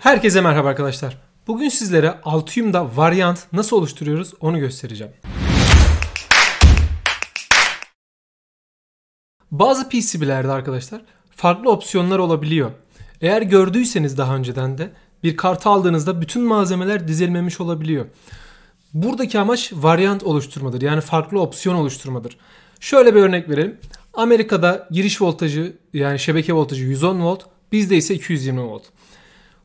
Herkese merhaba arkadaşlar. Bugün sizlere Altium'da varyant nasıl oluşturuyoruz onu göstereceğim. Bazı PCB'lerde arkadaşlar farklı opsiyonlar olabiliyor. Eğer gördüyseniz daha önceden de bir kartı aldığınızda bütün malzemeler dizilmemiş olabiliyor. Buradaki amaç varyant oluşturmadır. Yani farklı opsiyon oluşturmadır. Şöyle bir örnek verelim. Amerika'da giriş voltajı yani şebeke voltajı 110 volt, bizde ise 220 volt.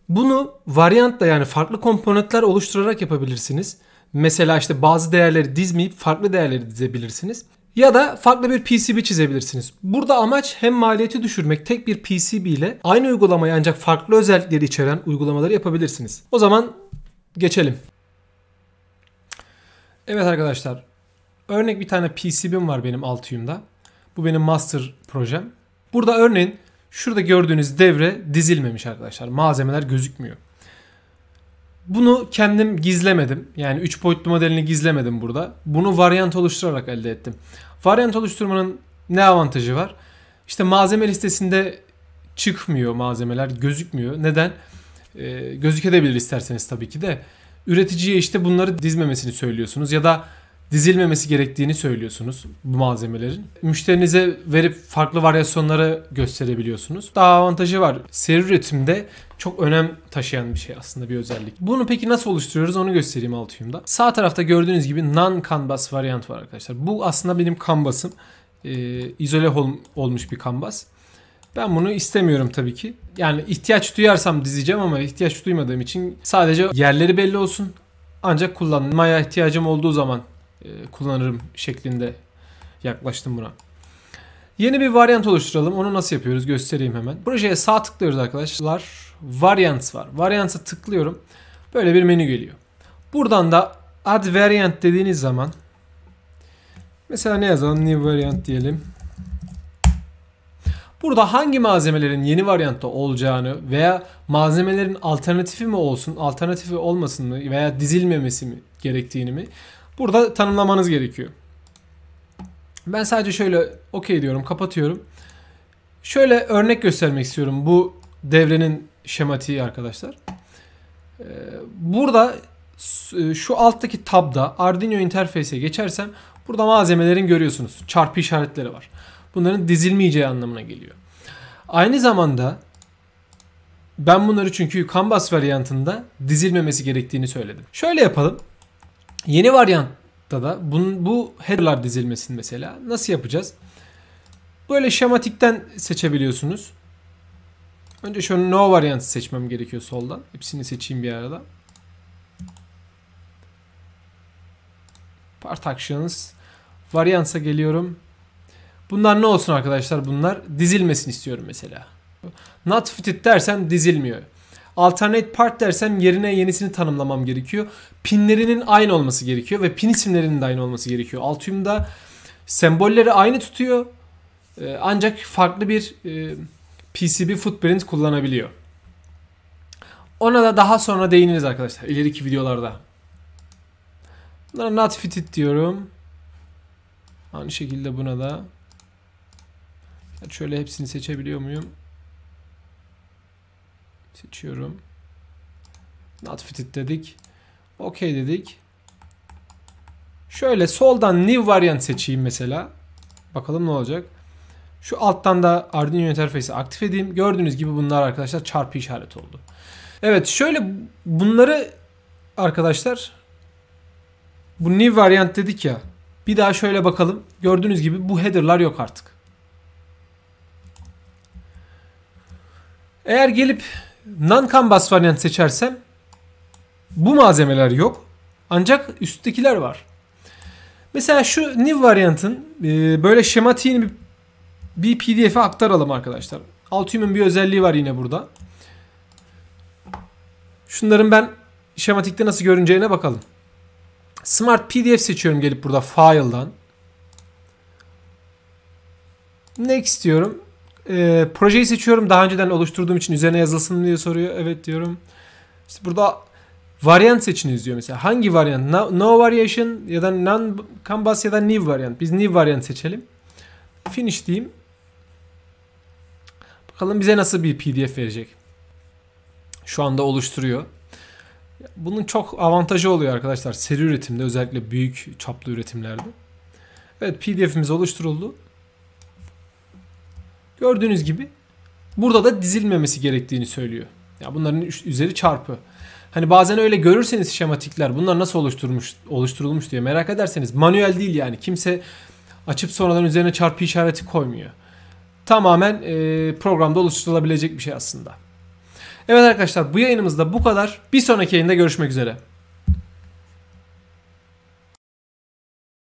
Bunu varyantla yani farklı komponentler oluşturarak yapabilirsiniz. Mesela işte bazı değerleri dizmeyip farklı değerleri dizebilirsiniz. Ya da farklı bir PCB çizebilirsiniz. Burada amaç hem maliyeti düşürmek tek bir PCB ile aynı uygulamayı ancak farklı özellikleri içeren uygulamaları yapabilirsiniz. O zaman geçelim. Evet arkadaşlar. Örnek bir tane PCB'm var benim Altium'da. Bu benim master projem. Burada örneğin Şurada gördüğünüz devre dizilmemiş arkadaşlar. Malzemeler gözükmüyor. Bunu kendim gizlemedim. Yani 3 boyutlu modelini gizlemedim burada. Bunu varyant oluşturarak elde ettim. Varyant oluşturmanın ne avantajı var? İşte malzeme listesinde çıkmıyor malzemeler, gözükmüyor. Neden? Ee, gözükebilir isterseniz tabii ki de. Üreticiye işte bunları dizmemesini söylüyorsunuz ya da dizilmemesi gerektiğini söylüyorsunuz bu malzemelerin. Müşterinize verip farklı varyasyonlara gösterebiliyorsunuz. Daha avantajı var. Seri üretimde çok önem taşıyan bir şey aslında bir özellik. Bunu peki nasıl oluşturuyoruz onu göstereyim altıyımda. Sağ tarafta gördüğünüz gibi non-canvas variant var arkadaşlar. Bu aslında benim kanbasım. Ee, izole olmuş bir kanbas. Ben bunu istemiyorum tabii ki. Yani ihtiyaç duyarsam dizeceğim ama ihtiyaç duymadığım için sadece yerleri belli olsun. Ancak kullanmaya ihtiyacım olduğu zaman e, kullanırım şeklinde yaklaştım buna. Yeni bir varyant oluşturalım. Onu nasıl yapıyoruz göstereyim hemen. Projeye sağ tıklıyoruz arkadaşlar. Variants var. Variants'a tıklıyorum. Böyle bir menü geliyor. Buradan da add variant dediğiniz zaman mesela ne yazalım? New variant diyelim. Burada hangi malzemelerin yeni varyantta olacağını veya malzemelerin alternatifi mi olsun, alternatifi olmasın mı veya dizilmemesi mi gerektiğini mi Burada tanımlamanız gerekiyor. Ben sadece şöyle okey diyorum, kapatıyorum. Şöyle örnek göstermek istiyorum bu devrenin şematiği arkadaşlar. Ee, burada e, şu alttaki tabda Arduino interface'e geçersem burada malzemelerin görüyorsunuz. Çarpı işaretleri var. Bunların dizilmeyeceği anlamına geliyor. Aynı zamanda ben bunları çünkü Canvas varyantında dizilmemesi gerektiğini söyledim. Şöyle yapalım. Yeni varyantta da bunun, bu header'lar dizilmesin mesela nasıl yapacağız? Böyle şematikten seçebiliyorsunuz. Önce şöyle no variantı seçmem gerekiyor soldan. Hepsini seçeyim bir arada. Part actions. Variansa geliyorum. Bunlar ne olsun arkadaşlar bunlar? dizilmesin istiyorum mesela. Not fitted dersen dizilmiyor. Alternate part dersem yerine yenisini tanımlamam gerekiyor. Pinlerinin aynı olması gerekiyor ve pin isimlerinin de aynı olması gerekiyor. Altium'da sembolleri aynı tutuyor ee, ancak farklı bir e, PCB footprint kullanabiliyor. Ona da daha sonra değiniriz arkadaşlar ileriki videolarda. Bunlara not fitted diyorum. Aynı şekilde buna da. Şöyle hepsini seçebiliyor muyum? Seçiyorum. Not fitted dedik. OK dedik. Şöyle soldan new variant seçeyim mesela. Bakalım ne olacak. Şu alttan da Arduino interface'i aktif edeyim. Gördüğünüz gibi bunlar arkadaşlar çarpı işaret oldu. Evet şöyle bunları arkadaşlar bu new variant dedik ya. Bir daha şöyle bakalım. Gördüğünüz gibi bu header'lar yok artık. Eğer gelip non-canvas variant seçersem bu malzemeler yok. Ancak üsttekiler var. Mesela şu new variantın e, böyle şematiğini bir, bir pdf'e aktaralım arkadaşlar. Altium'un bir özelliği var yine burada. Şunların ben şematikte nasıl görüneceğine bakalım. Smart pdf seçiyorum gelip burada file'dan. Next diyorum. E, projeyi seçiyorum daha önceden oluşturduğum için üzerine yazılsın diye soruyor. Evet diyorum. İşte burada variant seçiniz diyor mesela. Hangi variant? No, no variation ya da non canvas ya da new variant. Biz new variant seçelim. Finish diyeyim. Bakalım bize nasıl bir pdf verecek. Şu anda oluşturuyor. Bunun çok avantajı oluyor arkadaşlar. Seri üretimde özellikle büyük çaplı üretimlerde. Evet pdf'imiz oluşturuldu. Gördüğünüz gibi burada da dizilmemesi gerektiğini söylüyor. Ya bunların üzeri çarpı. Hani bazen öyle görürseniz şematikler bunlar nasıl oluşturmuş, oluşturulmuş diye merak ederseniz manuel değil yani. Kimse açıp sonradan üzerine çarpı işareti koymuyor. Tamamen e, programda oluşturulabilecek bir şey aslında. Evet arkadaşlar bu yayınımızda bu kadar. Bir sonraki yayında görüşmek üzere.